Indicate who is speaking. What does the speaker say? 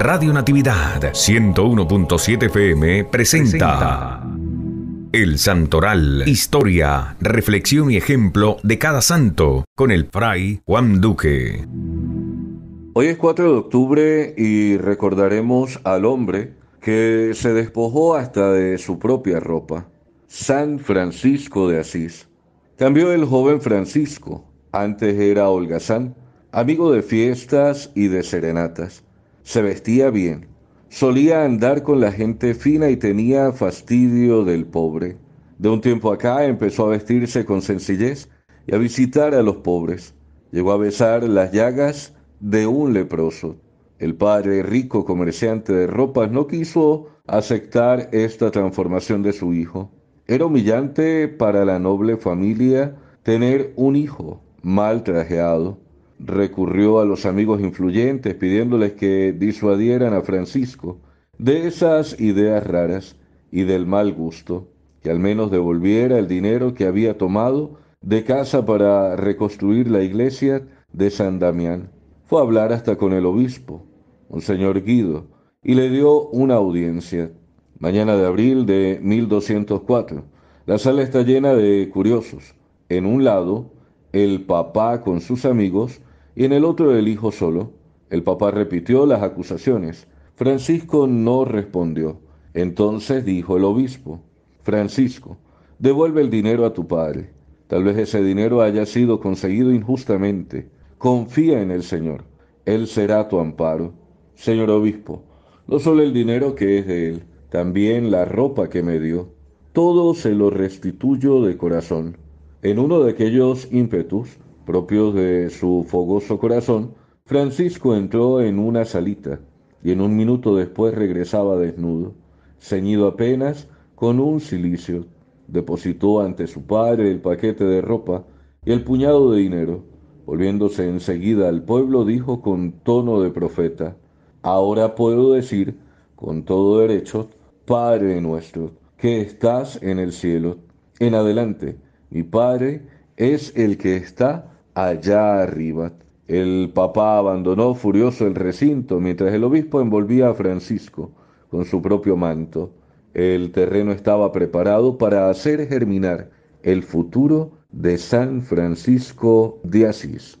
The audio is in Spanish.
Speaker 1: Radio Natividad 101.7 FM presenta, El Santoral, historia, reflexión y ejemplo de cada santo con el fray Juan Duque. Hoy es 4 de octubre y recordaremos al hombre que se despojó hasta de su propia ropa, San Francisco de Asís. Cambió el joven Francisco, antes era holgazán, amigo de fiestas y de serenatas. Se vestía bien, solía andar con la gente fina y tenía fastidio del pobre. De un tiempo acá empezó a vestirse con sencillez y a visitar a los pobres. Llegó a besar las llagas de un leproso. El padre rico comerciante de ropas no quiso aceptar esta transformación de su hijo. Era humillante para la noble familia tener un hijo mal trajeado recurrió a los amigos influyentes pidiéndoles que disuadieran a Francisco de esas ideas raras y del mal gusto, que al menos devolviera el dinero que había tomado de casa para reconstruir la iglesia de San Damián. Fue a hablar hasta con el obispo, un señor Guido, y le dio una audiencia. Mañana de abril de 1204. La sala está llena de curiosos. En un lado, el papá con sus amigos y en el otro el hijo solo. El papá repitió las acusaciones. Francisco no respondió. Entonces dijo el obispo, Francisco, devuelve el dinero a tu padre. Tal vez ese dinero haya sido conseguido injustamente. Confía en el Señor. Él será tu amparo. Señor obispo, no solo el dinero que es de Él, también la ropa que me dio. Todo se lo restituyo de corazón. En uno de aquellos ímpetus, propios de su fogoso corazón, Francisco entró en una salita y en un minuto después regresaba desnudo, ceñido apenas con un cilicio. Depositó ante su padre el paquete de ropa y el puñado de dinero. Volviéndose enseguida al pueblo, dijo con tono de profeta, Ahora puedo decir, con todo derecho, Padre nuestro, que estás en el cielo. En adelante, mi Padre, es el que está allá arriba. El papá abandonó furioso el recinto mientras el obispo envolvía a Francisco con su propio manto. El terreno estaba preparado para hacer germinar el futuro de San Francisco de Asís.